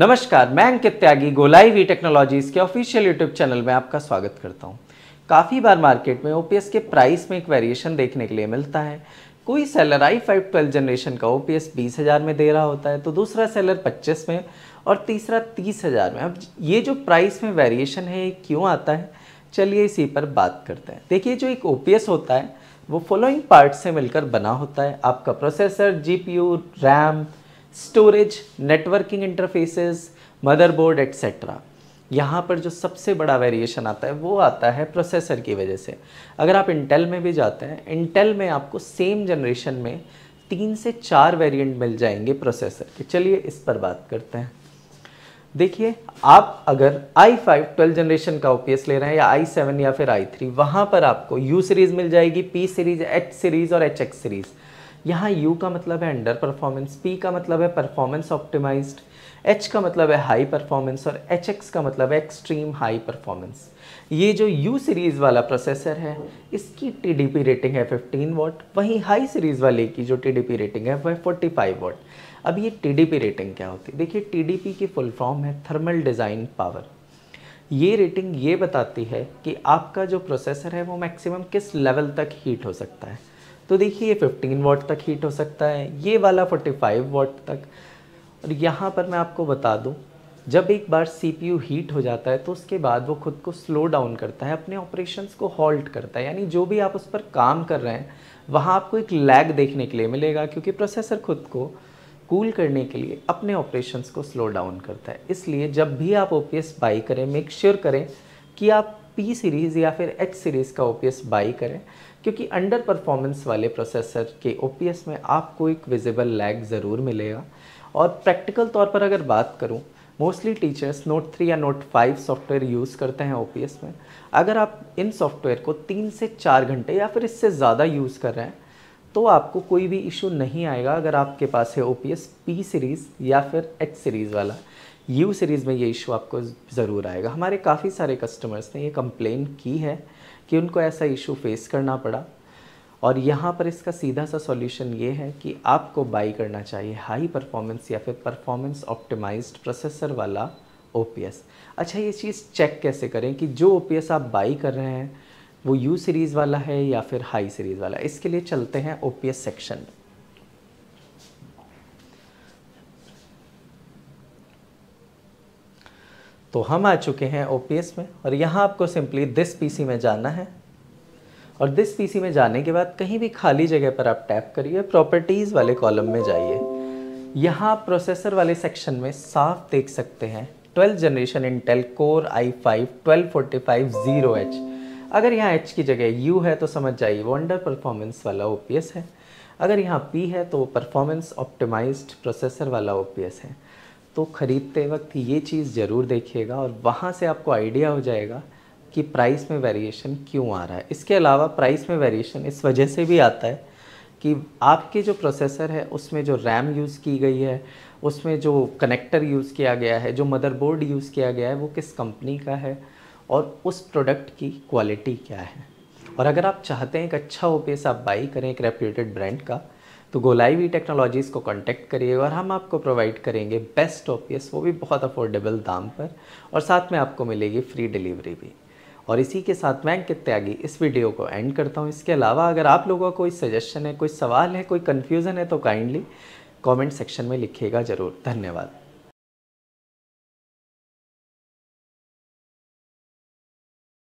नमस्कार मैं अंकित त्यागी गोलाई वी टेक्नोलॉजीज़ के ऑफिशियल यूट्यूब चैनल में आपका स्वागत करता हूँ काफ़ी बार मार्केट में ओपीएस के प्राइस में एक वेरिएशन देखने के लिए मिलता है कोई seller I five twelve generation का ओ पी एस बीस हज़ार में दे रहा होता है तो दूसरा सेलर पच्चीस में और तीसरा तीस हज़ार में अब ये जो प्राइस में वेरिएशन है ये क्यों आता है चलिए इसी पर बात करते हैं देखिए जो एक ओ पी एस होता है वो फॉलोइंग पार्ट से मिलकर बना होता है आपका processor G P U RAM storage networking interfaces motherboard etcetera यहाँ पर जो सबसे बड़ा वेरिएशन आता है वो आता है प्रोसेसर की वजह से अगर आप इंटेल में भी जाते हैं इंटेल में आपको सेम जनरेशन में तीन से चार वेरिएंट मिल जाएंगे प्रोसेसर के चलिए इस पर बात करते हैं देखिए आप अगर i5 फाइव ट्वेल्थ जनरेशन का ओपीएस ले रहे हैं या i7 या फिर i3 थ्री वहाँ पर आपको U सीरीज़ मिल जाएगी P सीरीज़ H सीरीज़ और एच एक्स सीरीज़ यहाँ यू का मतलब है अंडर परफॉर्मेंस पी का मतलब है परफॉर्मेंस ऑप्टिमाइज्ड एच का मतलब है हाई परफॉर्मेंस और एच एक्स का मतलब है एक्सट्रीम हाई परफॉर्मेंस ये जो यू सीरीज़ वाला प्रोसेसर है इसकी टी रेटिंग है 15 वॉट वहीं हाई सीरीज़ वाले की जो टी रेटिंग है वह 45 वॉट अब ये टी रेटिंग क्या होती है देखिए टी की फुल फॉर्म है थर्मल डिज़ाइन पावर ये रेटिंग ये बताती है कि आपका जो प्रोसेसर है वो मैक्सिमम किस लेवल तक हीट हो सकता है तो देखिए ये 15 वॉट तक हीट हो सकता है ये वाला 45 वॉट तक और यहाँ पर मैं आपको बता दूँ जब एक बार सीपीयू हीट हो जाता है तो उसके बाद वो खुद को स्लो डाउन करता है अपने ऑपरेशंस को हॉल्ट करता है यानी जो भी आप उस पर काम कर रहे हैं वहाँ आपको एक लैग देखने के लिए मिलेगा क्योंकि प्रोसेसर खुद को कूल करने के लिए अपने ऑपरेशंस को स्लो डाउन करता है इसलिए जब भी आप ओ पी बाई करें मेक श्योर sure करें कि आप पी सीरीज़ या फिर एच सीरीज़ का ओ बाई करें क्योंकि अंडर परफॉर्मेंस वाले प्रोसेसर के ओ में आपको एक विजिबल लैग ज़रूर मिलेगा और प्रैक्टिकल तौर पर अगर बात करूँ मोस्टली टीचर्स नोट थ्री या नोट फाइव सॉफ्टवेयर यूज़ करते हैं ओ में अगर आप इन सॉफ्टवेयर को तीन से चार घंटे या फिर इससे ज़्यादा यूज़ कर रहे हैं तो आपको कोई भी इशू नहीं आएगा अगर आपके पास है O P S P series या फिर एच सीरीज़ वाला यू सीरीज़ में ये इशू आपको ज़रूर आएगा हमारे काफ़ी सारे कस्टमर्स ने ये कंप्लेन की है कि उनको ऐसा इशू फेस करना पड़ा और यहाँ पर इसका सीधा सा सॉल्यूशन ये है कि आपको बाई करना चाहिए हाई परफॉर्मेंस या फिर परफॉर्मेंस ऑप्टिमाइज्ड प्रोसेसर वाला ओ अच्छा ये चीज़ चेक कैसे करें कि जो ओ आप बाई कर रहे हैं वो यू सीरीज़ वाला है या फिर हाई सीरीज़ वाला है इसके लिए चलते हैं ओपीएस सेक्शन तो हम आ चुके हैं ओपीएस में और यहां आपको सिंपली दिस पीसी में जाना है और दिस पीसी में जाने के बाद कहीं भी खाली जगह पर आप टैप करिए प्रॉपर्टीज़ वाले कॉलम में जाइए यहां प्रोसेसर वाले सेक्शन में साफ देख सकते हैं 12th generation Intel core i5 H अगर यहाँ एच की जगह यू है तो समझ जाइए वो अंडर परफॉर्मेंस वाला ओ है अगर यहाँ पी है तो वो परफॉर्मेंस ऑप्टिमाइज्ड प्रोसेसर वाला ओ है तो ख़रीदते वक्त ये चीज़ ज़रूर देखिएगा और वहाँ से आपको आइडिया हो जाएगा कि प्राइस में वेरिएशन क्यों आ रहा है इसके अलावा प्राइस में वेरिएशन इस वजह से भी आता है कि आपके जो प्रोसेसर है उसमें जो रैम यूज़ की गई है उसमें जो कनेक्टर यूज़ किया गया है जो मदरबोर्ड यूज़ किया गया है वो किस कंपनी का है और उस प्रोडक्ट की क्वालिटी क्या है और अगर आप चाहते हैं एक अच्छा ओ आप बाई करें एक रेप्यूटेड ब्रांड का तो गोलाईवी टेक्नोलॉजीज़ को कॉन्टैक्ट करिए और हम आपको प्रोवाइड करेंगे बेस्ट ओ वो भी बहुत अफोर्डेबल दाम पर और साथ में आपको मिलेगी फ्री डिलीवरी भी और इसी के साथ मैं अंकित त्यागी इस वीडियो को एंड करता हूँ इसके अलावा अगर आप लोगों का कोई सजेशन है कोई सवाल है कोई कन्फ्यूज़न है तो काइंडली कमेंट सेक्शन में लिखिएगा ज़रूर धन्यवाद